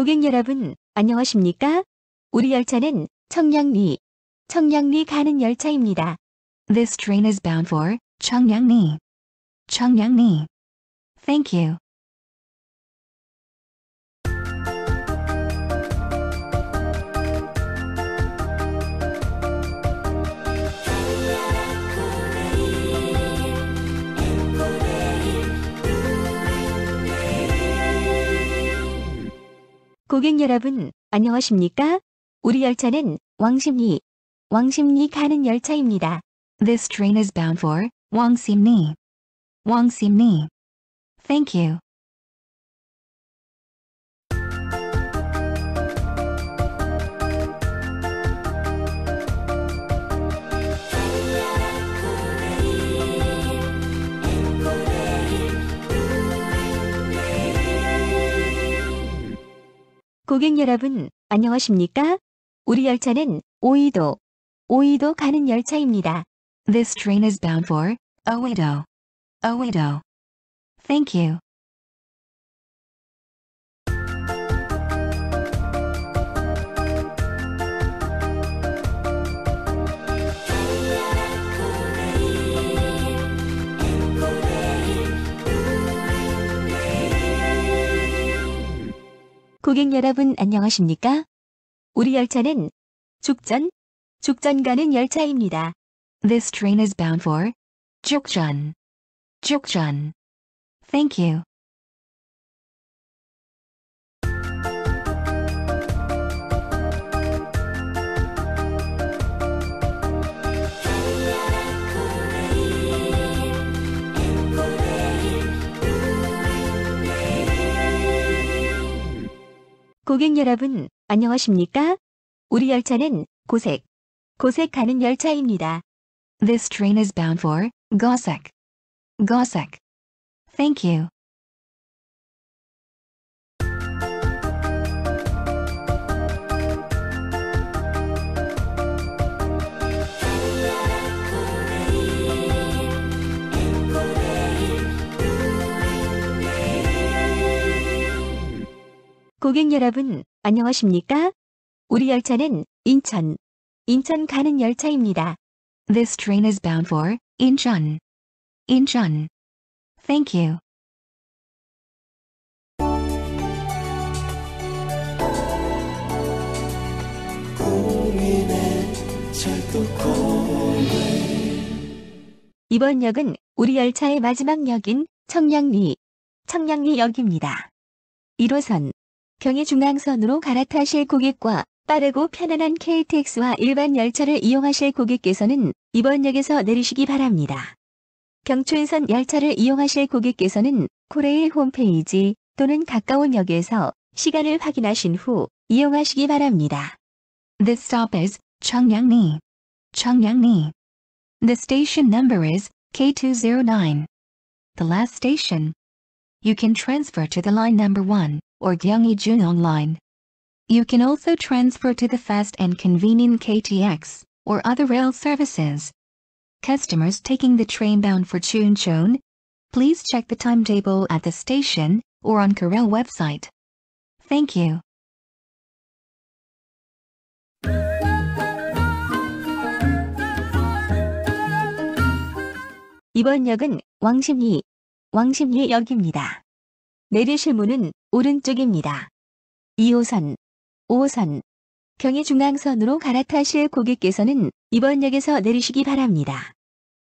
고객 여러분, 안녕하십니까? 우리 열차는 청량리, 청량리 가는 열차입니다. This train is bound for 청량리. 청량리. Thank you. 고객 여러분, 안녕하십니까? 우리 열차는 왕십리, 왕십리 가는 열차입니다. This train is bound for 왕십리. 왕십리. Thank you. 고객 여러분, 안녕하십니까? 우리 열차는 오이도, 오이도 가는 열차입니다. This train is bound for Oedo. Oedo. Thank you. 고객 여러분 안녕하십니까? 우리 열차는 죽전, 죽전 가는 열차입니다. This train is bound for 죽전, 죽전. Thank you. 고객 여러분, 안녕하십니까? 우리 열차는 고색, 고색 가는 열차입니다. This train is bound for Gossek. Gossek. Thank you. 고객 여러분, 안녕하십니까? 우리 열차는 인천, 인천 가는 열차입니다. This train is bound for i n c h Thank you. 이번 역은 우리 열차의 마지막 역인 청량리, 청량리역입니다. 1호선 경의 중앙선으로 갈아타실 고객과 빠르고 편안한 KTX와 일반 열차를 이용하실 고객께서는 이번 역에서 내리시기 바랍니다. 경춘선 열차를 이용하실 고객께서는 코레일 홈페이지 또는 가까운 역에서 시간을 확인하신 후 이용하시기 바랍니다. This stop is Chongyangni. Chongyangni. The station number is K209. The last station. You can transfer to the line number 1. or Gyeonggi-jun online. You can also transfer to the fast and convenient KTX or other rail services. Customers taking the train bound for Chuncheon, please check the timetable at the station or on Corel website. Thank you. 이번 역은 왕십리왕십리역입니다 내리실 문은 오른쪽입니다. 2호선, 5호선, 경의 중앙선으로 갈아타실 고객께서는 이번 역에서 내리시기 바랍니다.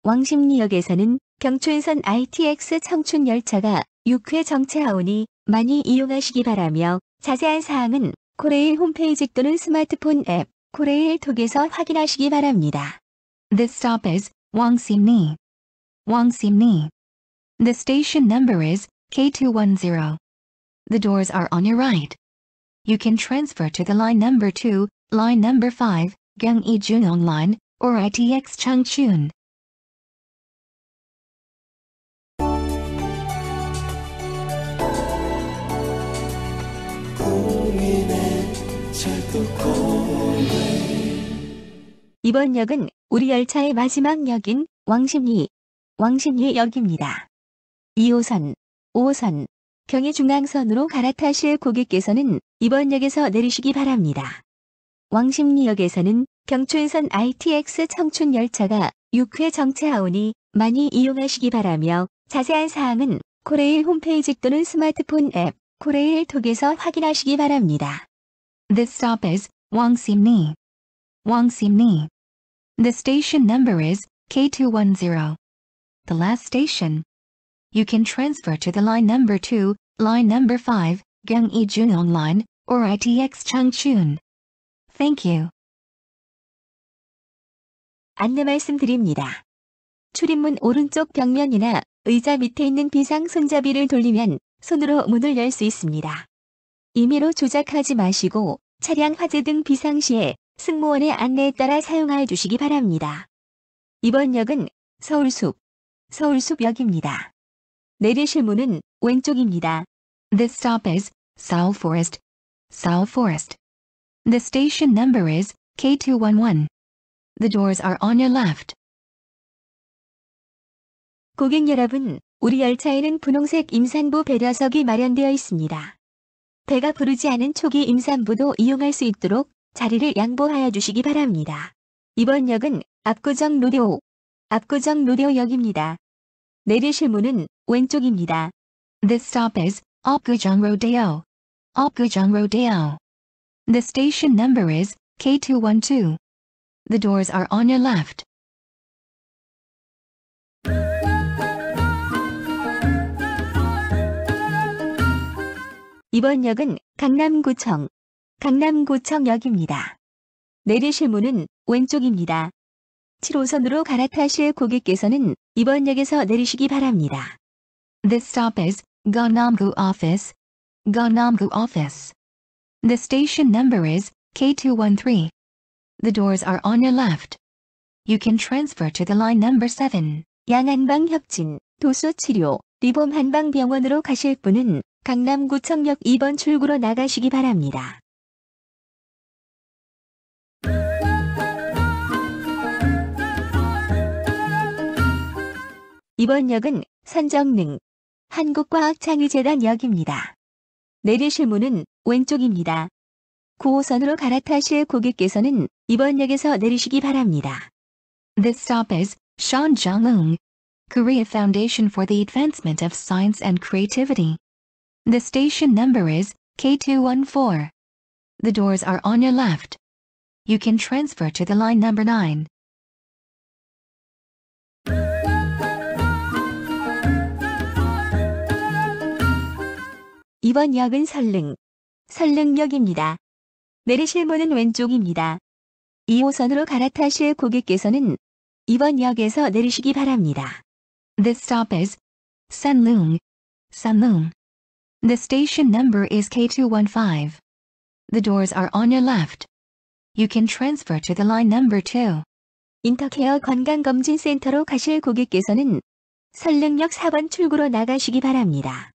왕십리역에서는 경춘선 ITX 청춘열차가 6회 정차하오니 많이 이용하시기 바라며 자세한 사항은 코레일 홈페이지 또는 스마트폰 앱 코레일 톡에서 확인하시기 바랍니다. t h e s t o p is 왕십리. 왕십리. The station number is K210. The doors are on your right. You can transfer to the line number 2, line number 5, Gyeonggi Junion Line, or ITX Changchun. 이번 역은 우리 열차의 마지막 역인 왕십리, 왕십리역입니다. 2호선, 5호선, 경의 중앙선으로 갈아타실 고객께서는 이번 역에서 내리시기 바랍니다. 왕십리역에서는 경춘선 ITX 청춘열차가 6회 정차하오니 많이 이용하시기 바라며 자세한 사항은 코레일 홈페이지 또는 스마트폰 앱 코레일 톡에서 확인하시기 바랍니다. This stop is 왕십리. 왕십리. The station number is K210. The last station. You can transfer to the line number 2 Line number 5, g y n g g Jun Online, or ITX Changchun. Thank you. 안내 말씀드립니다. 출입문 오른쪽 벽면이나 의자 밑에 있는 비상 손잡이를 돌리면 손으로 문을 열 수 있습니다. 임의로 조작하지 마시고 차량 화재 등 비상시에 승무원의 안내에 따라 사용하여 주시기 바랍니다. 이번 역은 서울숲, 서울숲역입니다. 내리실 문은 왼쪽입니다. This stop is s o u l Forest. s o u l Forest. The station number is K211. The doors are on your left. 고객 여러분, 우리 열차에는 분홍색 임산부 배려석이 마련되어 있습니다. 배가 부르지 않은 초기 임산부도 이용할 수 있도록 자리를 양보하여 주시기 바랍니다. 이번 역은 압구정 로데오, 압구정 로데오역입니다. 내리실 문은 왼쪽입니다. This stop is Opgujong Rodeo. Opgujong Rodeo. The station number is K212. The doors are on your left. 이번 역은 강남구청, 강남구청역입니다. 내리실 문은 왼쪽입니다. 7호선으로 갈아타실 고객께서는 이번 역에서 내리시기 바랍니다. This stop is Gonamgu office, Gonamgu office. The station number is K213. The doors are on your left. You can transfer to the line number 7. 양한방 협진, 도수치료, 리봄 한방병원으로 가실 분은 강남구청역 2번 출구로 나가시기 바랍니다. 이번 역은 산정릉, 한국과학창의재단역입니다. 내리실 문은 왼쪽입니다. 9호선으로 갈아타실 고객께서는 이번 역에서 내리시기 바랍니다. This stop is Shanjiang-ung, Korea Foundation for the Advancement of Science and Creativity. The station number is K214. The doors are on your left. You can transfer to the line number 9. 2번 역은 설릉, 설릉역입니다. 내리실 문은 왼쪽입니다. 2호선으로 갈아타실 고객께서는 2번 역에서 내리시기 바랍니다. This stop is Sanlung, Sanlung. The station number is K215. The doors are on your left. You can transfer to the line number 2. 인터케어 건강검진센터로 가실 고객께서는 설릉역 4번 출구로 나가시기 바랍니다.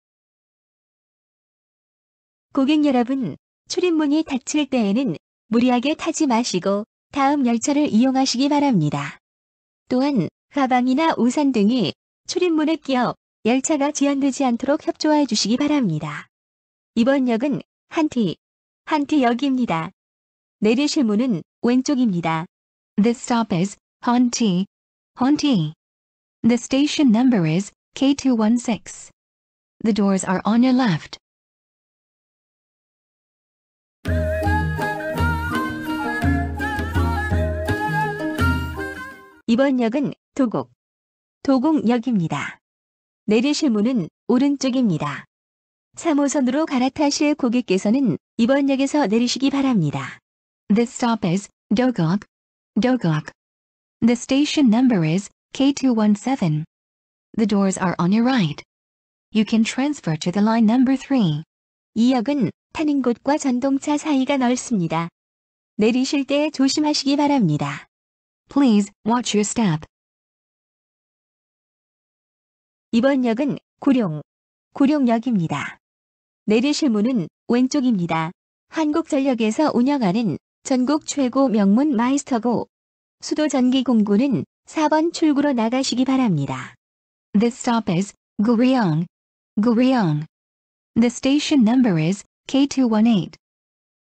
고객 여러분, 출입문이 닫힐 때에는 무리하게 타지 마시고 다음 열차를 이용하시기 바랍니다. 또한 가방이나 우산 등이 출입문에 끼어 열차가 지연되지 않도록 협조해 주시기 바랍니다. 이번 역은 한티, 한티역입니다. 내리실 문은 왼쪽입니다. t h e s stop is Hanti, Hanti. The station number is K216. The doors are on your left. 이번 역은 도곡, 도곡역입니다. 내리실 문은 오른쪽입니다. 3호선으로 갈아타실 고객께서는 이번 역에서 내리시기 바랍니다. t h e s t o p is Dogok. d 도곡, 도 k The station number is K217. The doors are on your right. You can transfer to the line number 3. 이 역은 타는 곳과 전동차 사이가 넓습니다. 내리실 때 조심하시기 바랍니다. Please watch your step. 이번 역은 구룡, 구룡역입니다. 내리실 문은 왼쪽입니다. 한국전력에서 운영하는 전국 최고 명문 마이스터고 수도전기공구는 4번 출구로 나가시기 바랍니다. This stop is Guryong. Guryong. The station number is K218.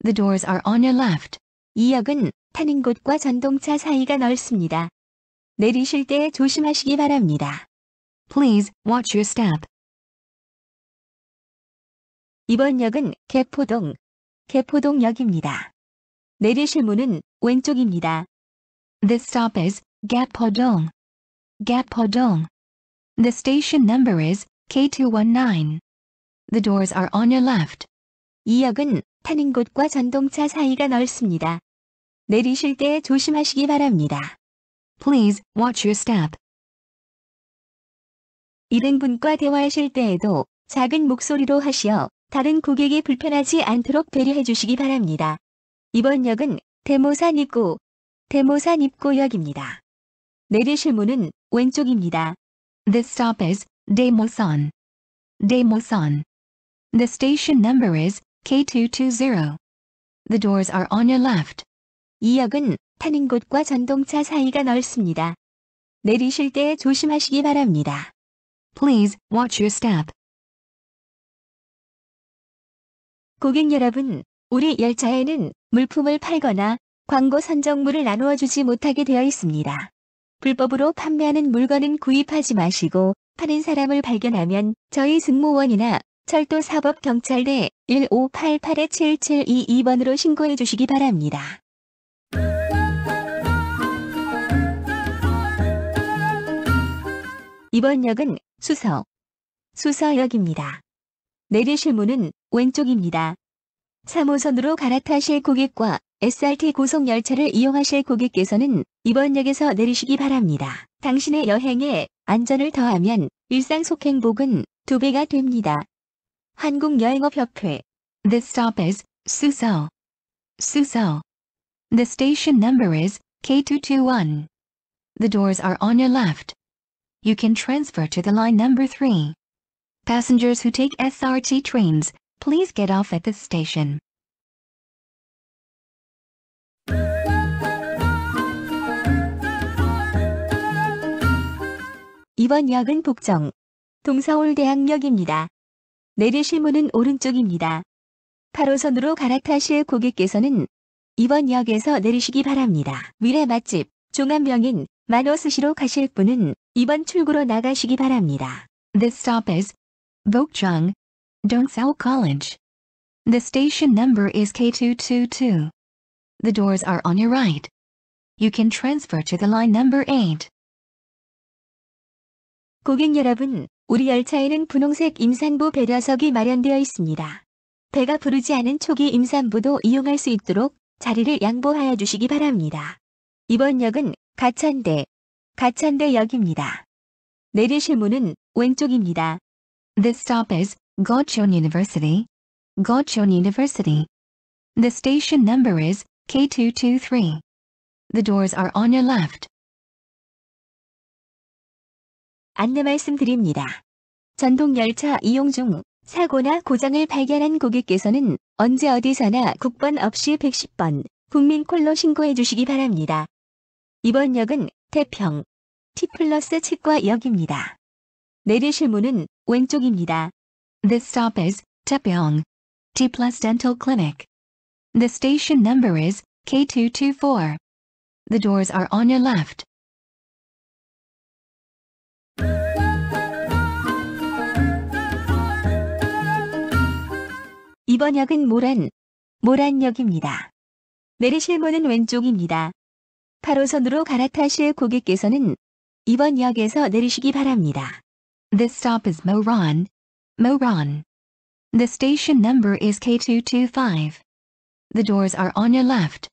The doors are on your left. 이 역은 타는 곳과 전동차 사이가 넓습니다. 내리실 때 조심하시기 바랍니다. Please watch your step. 이번 역은 개포동, 개포동역입니다. 내리실 문은 왼쪽입니다. This stop is 개포동. 개포동. The station number is K219. The doors are on your left. 이 역은 타는 곳과 전동차 사이가 넓습니다. 내리실 때 조심하시기 바랍니다. Please watch your step. 일행분과 대화하실 때에도 작은 목소리로 하시어 다른 고객이 불편하지 않도록 배려해 주시기 바랍니다. 이번 역은 대모산 입구, 대모산 입구역입니다. 내리실 문은 왼쪽입니다. This stop is 대모산. 대모산. The station number is K220. The doors are on your left. 이 역은 타는 곳과 전동차 사이가 넓습니다. 내리실 때 조심하시기 바랍니다. Please watch your step. 고객 여러분, 우리 열차에는 물품을 팔거나 광고 선정물을 나누어 주지 못하게 되어 있습니다. 불법으로 판매하는 물건은 구입하지 마시고 파는 사람을 발견하면 저희 승무원이나 철도사법경찰대 1588-7722번으로 신고해 주시기 바랍니다. 이번 역은 수서, 수서역입니다. 내리실 문은 왼쪽입니다. 3호선으로 갈아타실 고객과 SRT 고속열차를 이용하실 고객께서는 이번 역에서 내리시기 바랍니다. 당신의 여행에 안전을 더하면 일상 속행복은 두배가 됩니다. 한국여행업협회 The stop is Suseo. Suseo. The station number is K221. The doors are on your left. You can transfer to the line number 3. Passengers who take SRT trains, please get off at this station. (2번) 역은 북정 동서울대학역입니다. 내리실 문은 오른쪽입니다. 8호선으로 갈아타실 고객께서는 이번 역에서 내리시기 바랍니다. 미래 맛집 종합명인 마노스시로 가실 분은 이번 출구로 나가시기 바랍니다. This stop is Bokchung, Dongseo College. The station number is K222. The doors are on your right. You can transfer to the line number 8. 고객 여러분, 우리 열차에는 분홍색 임산부 배려석이 마련되어 있습니다. 배가 부르지 않은 초기 임산부도 이용할 수 있도록 자리를 양보하여 주시기 바랍니다. 이번 역은 가찬대, 가찬대역입니다. 내리실 문은 왼쪽입니다. This stop is Gotcheon University, Gotcheon University. The station number is K223. The doors are on your left. 안내 말씀드립니다. 전동열차 이용 중 사고나 고장을 발견한 고객께서는 언제 어디서나 국번 없이 110번 국민콜로 신고해 주시기 바랍니다. 이번 역은 태평 T플러스 치과 역입니다. 내리실 문은 왼쪽입니다. This stop is 태평 T plus dental clinic. The station number is K224. The doors are on your left. 이번 역은 모란, 모란역입니다. 내리실 문은 왼쪽입니다. 8호선으로 갈아타실 고객께서는 이번 역에서 내리시기 바랍니다. This stop is Moron. Moron. The station number is K225. The doors are on your left.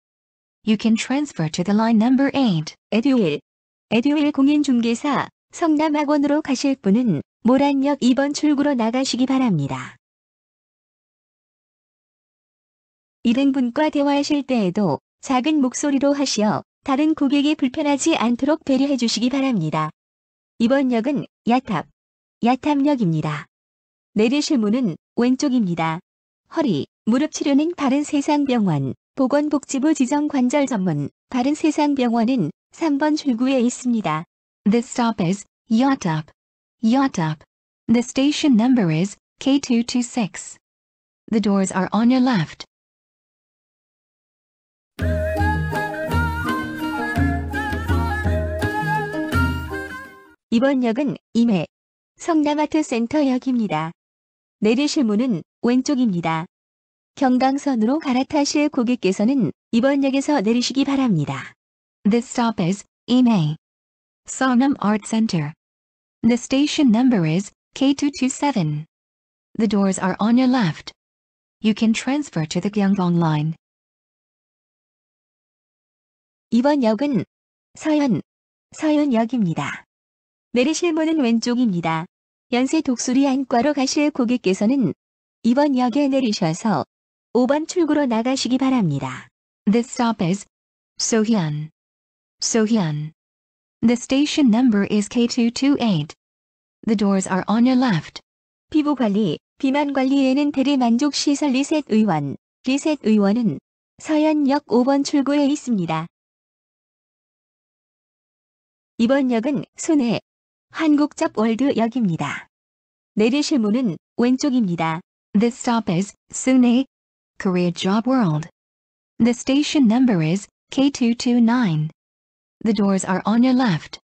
You can transfer to the line number 8. 에듀윌에듀윌 공인중개사 성남학원으로 가실 분은 모란역 2번 출구로 나가시기 바랍니다. 일행분과 대화하실 때에도 작은 목소리로 하시어 다른 고객이 불편하지 않도록 배려해 주시기 바랍니다. 이번 역은 야탑, 야탑역입니다. 내리실 문은 왼쪽입니다. 허리, 무릎 치료는 바른세상병원, 보건복지부 지정관절 전문, 바른세상병원은 3번 출구에 있습니다. t h e s stop is Yatap. Yatap. The station number is K226. The doors are on your left. 이번 역은 임해 성남아트센터역입니다. 내리실 문은 왼쪽입니다. 경강선으로 갈아타실 고객께서는 이번 역에서 내리시기 바랍니다. This stop is 임해 Songnam Art Center. The station number is K227. The doors are on your left. You can transfer to the Gyeongbong line. 이번 역은 서현, 서현역입니다. 내리실 문은 왼쪽입니다. 연세 독수리 안과로 가실 고객께서는 이번 역에 내리셔서 5번 출구로 나가시기 바랍니다. t h i stop is Sohyun. Sohyun. The station number is K228. The doors are on your left. 피부 관리, 비만 관리에는 대리 만족 시설 리셋 의원. 리셋 의원은 서현역 5번 출구에 있습니다. 이번 역은 순해한국적 월드역입니다. 내리실 문은 왼쪽입니다. This stop is Sune Korea Job World. The station number is K229. The doors are on your left.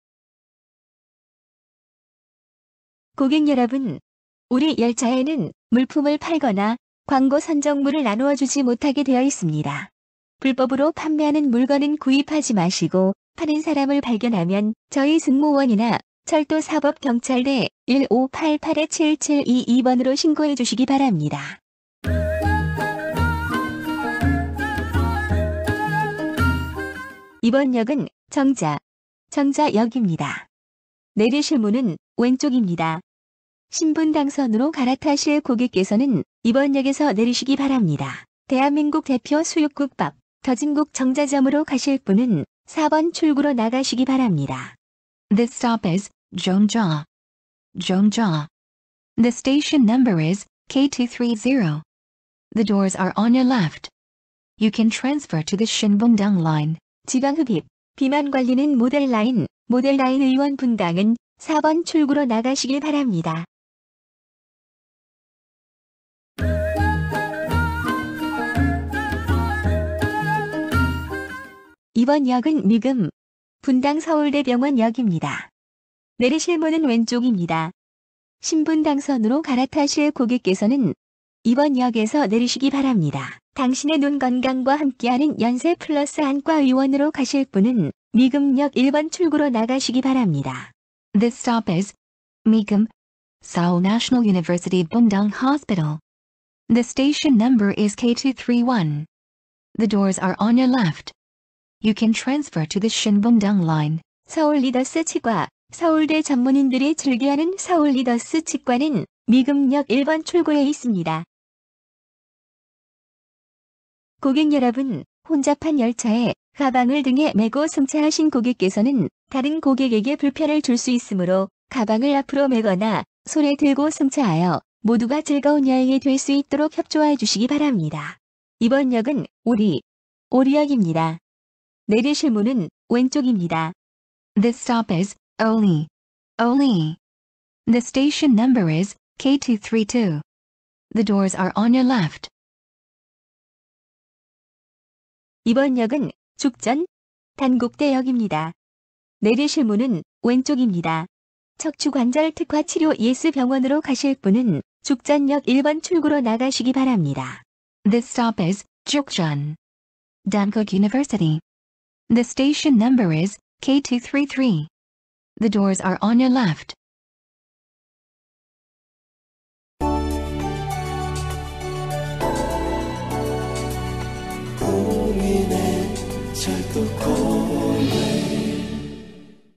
고객 여러분, 우리 열차에는 물품을 팔거나 광고 선정물을 나누어 주지 못하게 되어 있습니다. 불법으로 판매하는 물건은 구입하지 마시고 파는 사람을 발견하면 저희 승무원이나 철도사법경찰대 1588-7722번으로 신고해 주시기 바랍니다. 이번 역은 정자, 정자역입니다. 내리실 문은 왼쪽입니다. 신분 당선으로 갈아타실 고객께서는 이번 역에서 내리시기 바랍니다. 대한민국 대표 수육국밥, 더진국 정자점으로 가실 분은 4번 출구로 나가시기 바랍니다. This stop is Jeongja. Jeongja. The station number is K230. The doors are on your left. You can transfer to the Shinbundang line. 지방 흡입, 비만 관리는 모델 라인, 모델 라인 의원 분당은 4번 출구로 나가시길 바랍니다. 2번 역은 미금, 분당 서울대병원 역입니다. 내리실 문은 왼쪽입니다. 신분 당선으로 갈아타실 고객께서는 2번 역에서 내리시기 바랍니다. 당신의 눈 건강과 함께하는 연세 플러스 안과 의원으로 가실 분은 미금역 1번 출구로 나가시기 바랍니다. This stop is 미금, Seoul National University Bundang Hospital. The station number is K231. The doors are on your left. You can transfer to the s h i n b o n g d o n g line. 서울 리더스 치과, 서울대 전문인들이 즐겨하는 서울 리더스 치과는 미금역 1번 출구에 있습니다. 고객 여러분, 혼잡한 열차에 가방을 등에 메고 승차하신 고객께서는 다른 고객에게 불편을 줄 수 있으므로 가방을 앞으로 메거나 손에 들고 승차하여 모두가 즐거운 여행이 될 수 있도록 협조해 주시기 바랍니다. 이번 역은 오리, 오리역입니다. 내리실 문은 왼쪽입니다. This stop is Oli. Oli. The station number is K232. The doors are on your left. 이번 역은 죽전 단국대역입니다. 내리실 문은 왼쪽입니다. 척추관절 특화 치료 예스 병원으로 가실 분은 죽전역 1번 출구로 나가시기 바랍니다. This stop is Jukjeon. Dankook University. The station number is K233. The doors are on your left.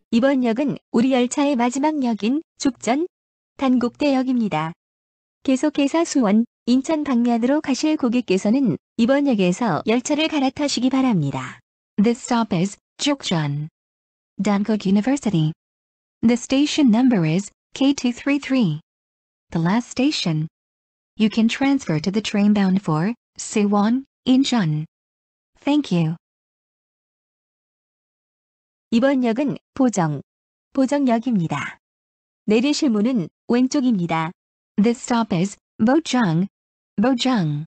이번 역은 우리 열차의 마지막 역인 죽전 단국대역입니다. 계속해서 수원, 인천 방면으로 가실 고객께서는 이번 역에서 열차를 갈아타시기 바랍니다. This stop is Jukchun. Dankook University. The station number is K233. The last station. You can transfer to the train bound for Siwon, Incheon. Thank you. 이번 역은 보정, 보정역입니다. 내리실 문은 왼쪽입니다. This stop is Bojang, Bojang.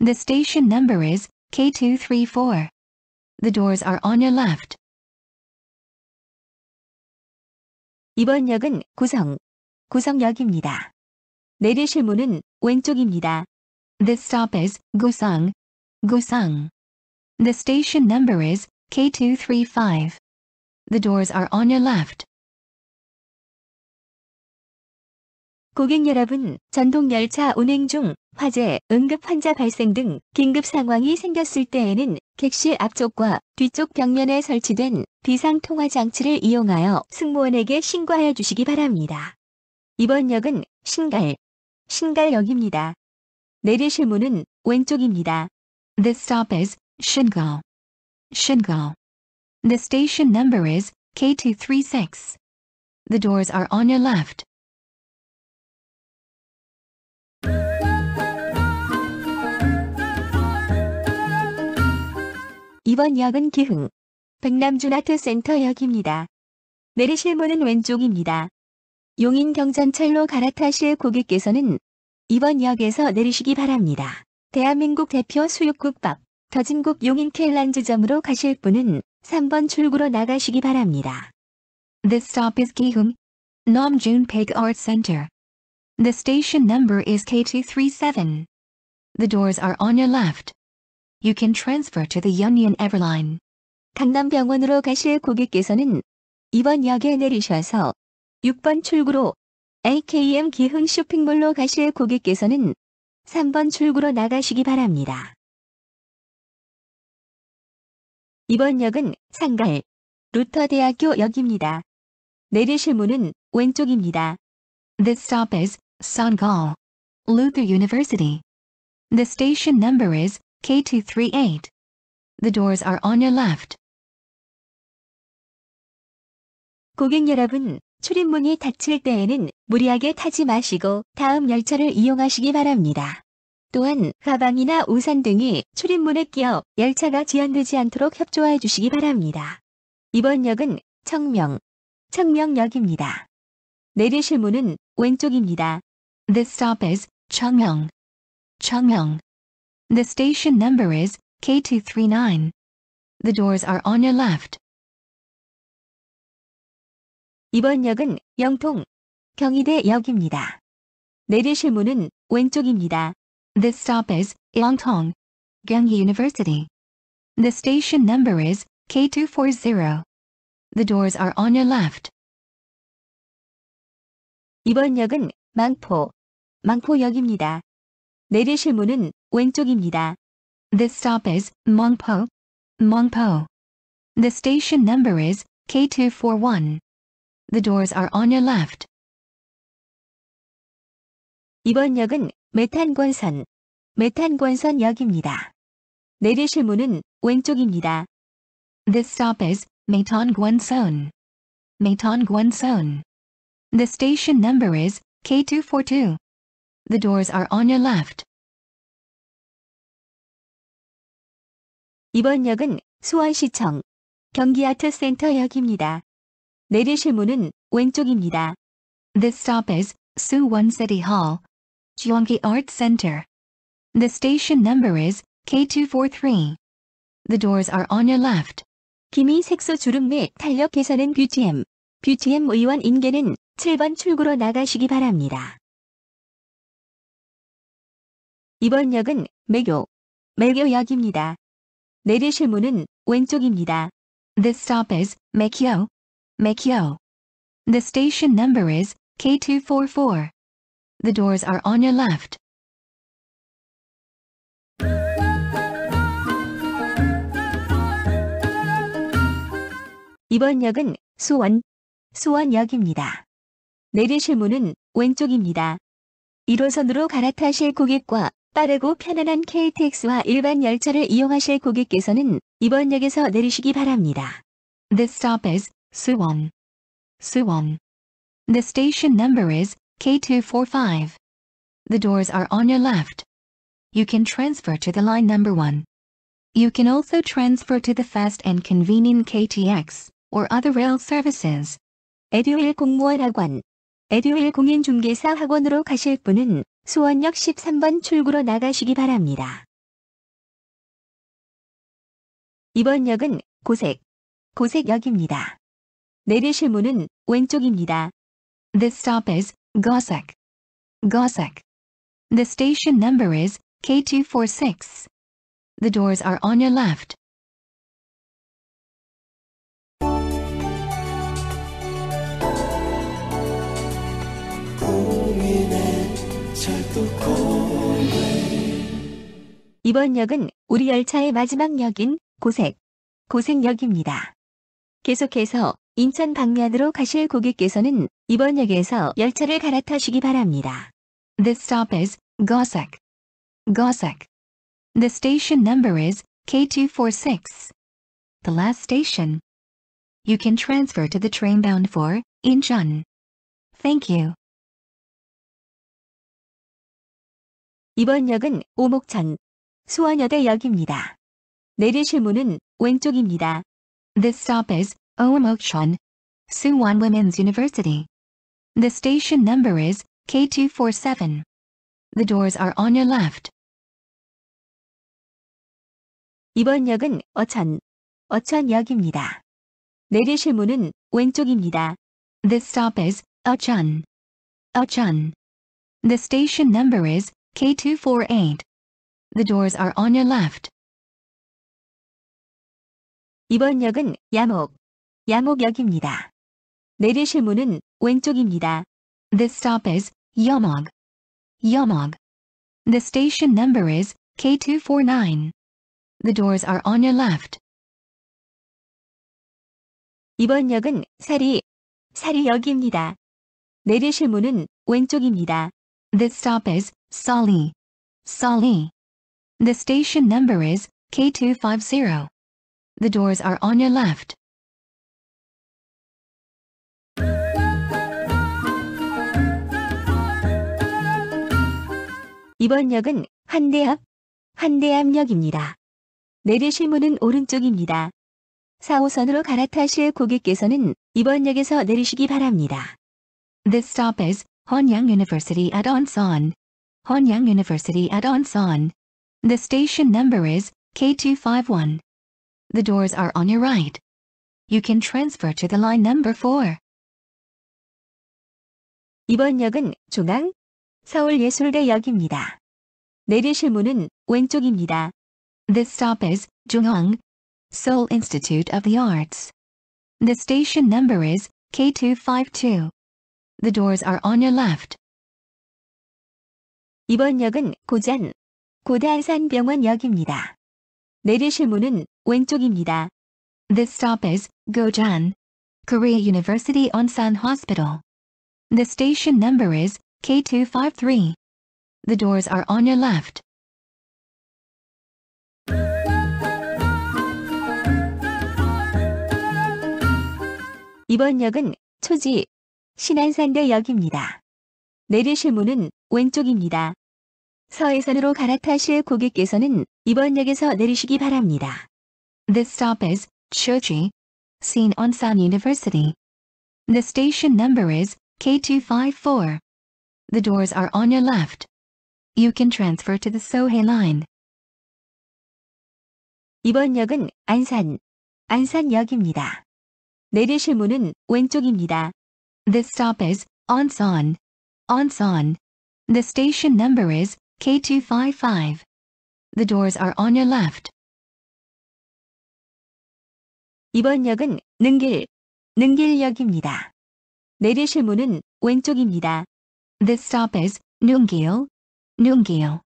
The station number is K234. The doors are on your left. 이번 역은 구성, 구성역입니다. 내리실 문은 왼쪽입니다. This stop is Gusang, Gusang. The station number is K235. The doors are on your left. 고객 여러분, 전동열차 운행 중 화재, 응급 환자 발생 등 긴급 상황이 생겼을 때에는 객실 앞쪽과 뒤쪽 벽면에 설치된 비상통화 장치를 이용하여 승무원에게 신고하여 주시기 바랍니다. 이번 역은 신갈, 신갈역입니다. 내리실 문은 왼쪽입니다. This stop is Shingal. Shingal. The station number is K236. The doors are on your left. 이번 역은 기흥, 백남준아트센터역입니다. 내리실 문은 왼쪽입니다. 용인경전철로 갈아타실 고객께서는 이번 역에서 내리시기 바랍니다. 대한민국 대표 수육국밥, 더진국 용인켈란즈점으로 가실 분은 3번 출구로 나가시기 바랍니다. This stop is Gihum, Namjoon Peg Art Center. The station number is KT37. The doors are on your left. You can transfer to the Yeonyeon Everline. 강남병원으로 가실 고객께서는 이번 역에 내리셔서 6번 출구로 AKM 기흥 쇼핑몰로 가실 고객께서는 3번 출구로 나가시기 바랍니다. 이번 역은 상갈 루터대학교 역입니다. 내리실 문은 왼쪽입니다. This stop is Sangal Luther University. The station number is K238. The doors are on your left. 고객 여러분, 출입문이 닫힐 때에는 무리하게 타지 마시고 다음 열차를 이용하시기 바랍니다. 또한 가방이나 우산 등이 출입문에 끼어 열차가 지연되지 않도록 협조해 주시기 바랍니다. 이번 역은 청명, 청명역입니다. 내리실 문은 왼쪽입니다. This stop is 청명, 청명. The station number is K239. The doors are on your left. 이번 역은 영통, 경희대역입니다. 내리실 문은 왼쪽입니다. This stop is Yeongtong, Gyeonggi University. The station number is K240. The doors are on your left. 이번 역은 망포, 망포역입니다. 내리실 문은 왼쪽입니다. This stop is Mongpo, Mongpo. The station number is K241. The doors are on your left. 이번 역은 메탄권선, 메탄권선 역입니다. 내리실 문은 왼쪽입니다. This stop is Meitongwonseon. Meitongwonseon. The station number is K242. The doors are on your left. 이번 역은 수원시청 경기아트센터역입니다. 내리실 문은 왼쪽입니다. This stop is Suwon City Hall, Gyeonggi Art Center. The station number is K243. The doors are on your left. 기미 색소 주름 및 탄력 개선은 BGM. BGM 의원 인계는 7번 출구로 나가시기 바랍니다. 이번 역은 매교, 매교역입니다. 내리실 문은 왼쪽입니다. This stop is Mekyo, Mekyo. The station number is K244. The doors are on your left. 이번 역은 수원, 수원역입니다. 내리실 문은 왼쪽입니다. 1호선으로 갈아타실 고객과 빠르고 편안한 KTX와 일반 열차를 이용하실 고객께서는 이번 역에서 내리시기 바랍니다. This stop is Suwon. Suwon. The station number is K245. The doors are on your left. You can transfer to the line number 1. You can also transfer to the fast and convenient KTX or other rail services. 에듀일 공무원 학원, 에듀일 공인중개사 학원으로 가실 분은 수원역 13번 출구로 나가시기 바랍니다. 이번 역은 고색, 고색역입니다. 내리실 문은 왼쪽입니다. This stop is g o s e k g o s e k The station number is K246. The doors are on your left. 이번 역은 우리 열차의 마지막 역인 고색, 고색역입니다. 계속해서 인천 방면으로 가실 고객께서는 이번 역에서 열차를 갈아타시기 바랍니다. This stop is Gosak. Gosak. The station number is K246. The last station. You can transfer to the train bound for Incheon. Thank you. 이번 역은 오목천, 역입니다. 내리실 문은 왼쪽입니다. This stop is Oemocheon, Suwon Women's University. The station number is K247. The doors are on your left. 이번 역은 어천, 어천역입니다. 내리실 문은 왼쪽입니다. This stop is Ochun. Ochun. The station number is K248. The doors are on your left. 이번 역은 야목, 야목역입니다. 내리실 문은 왼쪽입니다. This stop is Yamog. Yamog. The station number is K249. The doors are on your left. 이번 역은 사리, 사리역입니다. 내리실 문은 왼쪽입니다. This stop is Sali. Sali. The station number is K250. The doors are on your left. 이번 한대암역입니다. 내리실 문은 오른쪽입니다. 4호선으로 갈아타실 고객께서는 이번 역에서 내리시기 바랍니다. This stop is Hanyang University at Onsan. Hanyang University at Onsan. The station number is K251. The doors are on your right. You can transfer to the line number 4. 이번 역은 중앙 서울예술대역입니다. 내리실 문은 왼쪽입니다. This stop is Jungang Seoul Institute of the Arts. The station number is K252. The doors are on your left. 이번 역은 고잔 고단산병원역입니다. 내리실 문은 왼쪽입니다. This stop is Gojan, Korea University Onsan Hospital. The station number is K253. The doors are on your left. 이번 역은 초지 신안산대역입니다. 내리실 문은 왼쪽입니다. 서해선으로 갈아타실 고객께서는 이번 역에서 내리시기 바랍니다. This stop is Choji, seen on San University. The station number is K254. The doors are on your left. You can transfer to the Sohae line. 이번 역은 안산, 안산역입니다. 내리실 문은 왼쪽입니다. This stop is Onsan. Onsan. The station number is K255. The doors are on your left. 이번 역은 능길, 능길역입니다. 내리실 문은 왼쪽입니다. This stop is Nungil, Nungil.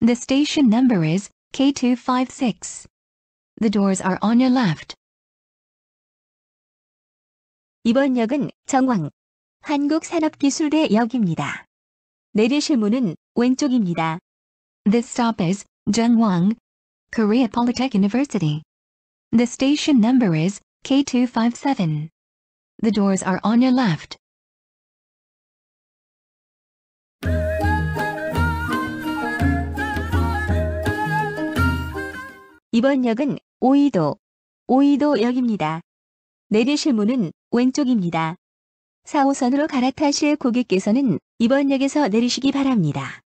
The station number is K256. The doors are on your left. 이번 역은 정왕, 한국산업기술대 역입니다. 내리실 문은 왼쪽입니다. This stop is Jungwang, Korea Polytech University. The station number is K257. The doors are on your left. 이번 역은 오이도, 오이도역입니다. 내리실 문은 왼쪽입니다. 4호선으로 갈아타실 고객께서는 이번 역에서 내리시기 바랍니다.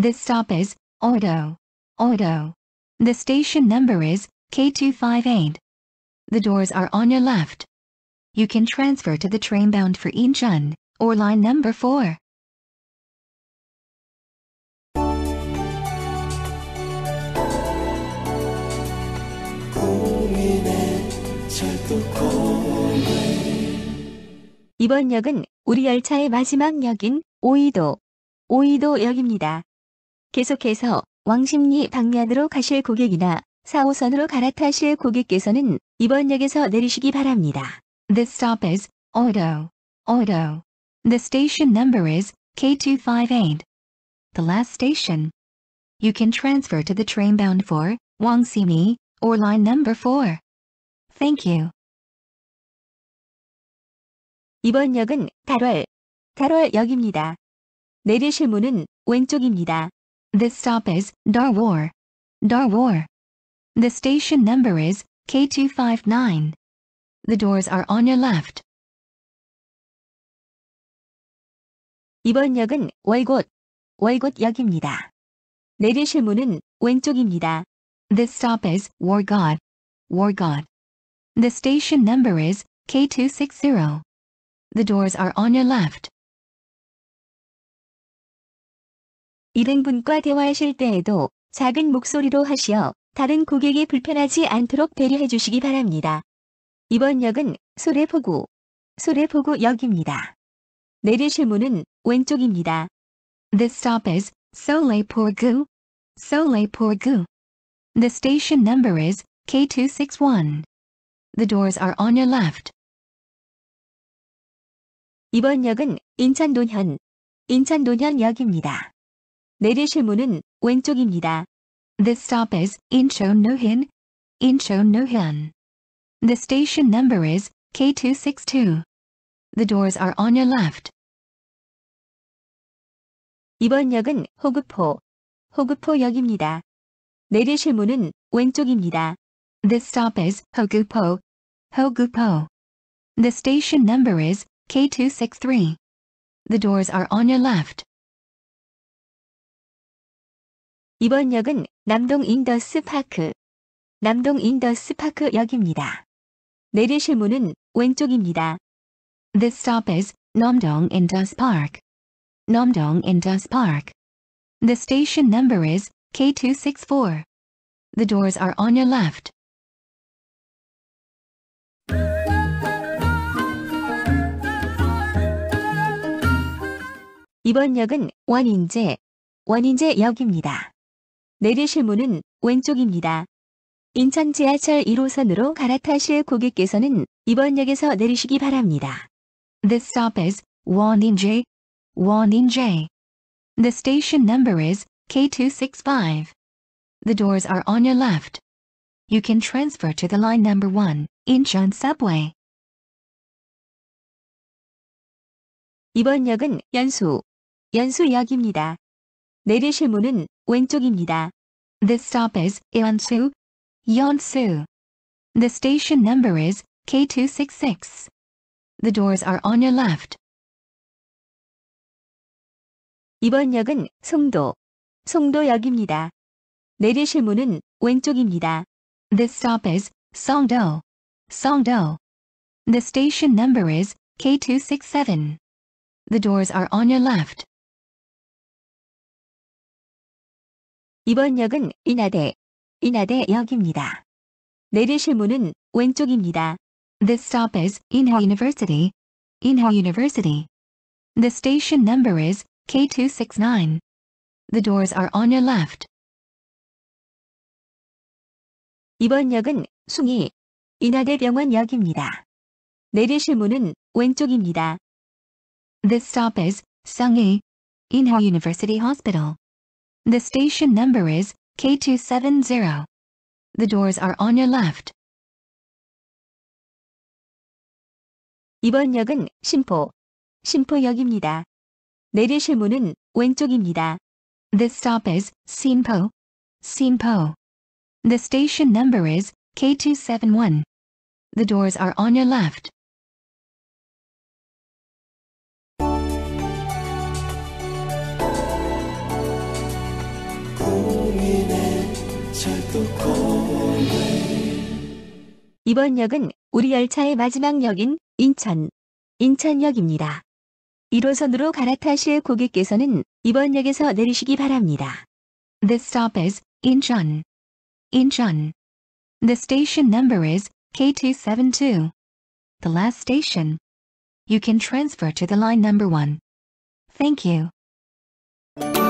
The stop is Ordo. Ordo. The station number is K258. The doors are on your left. You can transfer to the train bound for Incheon or line number 4. 고민의 철도 이번 역은 우리 열차의 마지막 역인 오이도, 오이도역입니다. 계속해서 왕십리 방면으로 가실 고객이나 4호선으로 갈아타실 고객께서는 이번 역에서 내리시기 바랍니다. This stop is Oido, Oido. The station number is K258. The last station. You can transfer to the train bound for Wangximi or line number 4. Thank you. 이번 역은 달월, 역입니다. 내리실 문은 왼쪽입니다. This stop is Darwar. Darwar. The station number is K259. The doors are on your left. 이번 역은 월곶, 월곶 역입니다. 내리실 문은 왼쪽입니다. This stop is Wargod. Wargod. The station number is K260. The doors are on your left. 일행분과 대화하실 때에도 작은 목소리로 하시어 다른 고객이 불편하지 않도록 배려해 주시기 바랍니다. 이번 역은 소래포구, 역입니다. 내리실 문은 왼쪽입니다. The stop is Soleporgu, Soleporgu. The station number is K261. The doors are on your left. 이번 역은 인천 논현, 인천 논현역입니다. 내리실 문은 왼쪽입니다. This stop is Incheon n o h i e n Incheon n o h i e n The station number is K262. The doors are on your left. 이번 역은 호구포, 호구포역입니다. 내리실 문은 왼쪽입니다. This stop is Hogupo, Hogupo. The station number is K263. The doors are on your left. 이번 역은 남동 인더스 파크, 남동 인더스 파크 역입니다. 내리실 문은 왼쪽입니다. This stop is Namdong Indus Park. Namdong Indus Park. The station number is K264. The doors are on your left. 이번 역은 원인제, 원인제 역입니다. 내리실 문은 왼쪽입니다. 인천 지하철 1호선으로 갈아타실 고객께서는 이번 역에서 내리시기 바랍니다. t h e s stop is 원인제, 원인제. The station number is K265. The doors are on your left. You can transfer to the line number 1, Incheon Subway. 이번 역은 연수, 역입니다. 내리실 문은 왼쪽입니다. This stop is Yeonsu. Yeonsu. The station number is K266. The doors are on your left. 이번 역은 송도, 송도역입니다. 내리실 문은 왼쪽입니다. This stop is Songdo. Songdo. The station number is K267. The doors are on your left. 이번 역은 인하대, 인하대역입니다. 내리실 문은 왼쪽입니다. This stop is Inha University. Inha University. The station number is K269. The doors are on your left. 이번 역은 숭이, 인하대병원역입니다. 내리실 문은 왼쪽입니다. This stop is Sunghae, Inha University Hospital. The station number is K270. The doors are on your left. 이번 역은 심포, 심포역입니다. 내리실 문은 왼쪽입니다. This stop is Sinpo, Sinpo. The station number is K271. The doors are on your left. 이번 역은 우리 열차의 마지막 역인 인천, 인천역입니다. 1호선으로 갈아타실 고객께서는 이번 역에서 내리시기 바랍니다. This stop is Incheon. Incheon. The station number is K272. The last station. You can transfer to the line number 1. Thank you.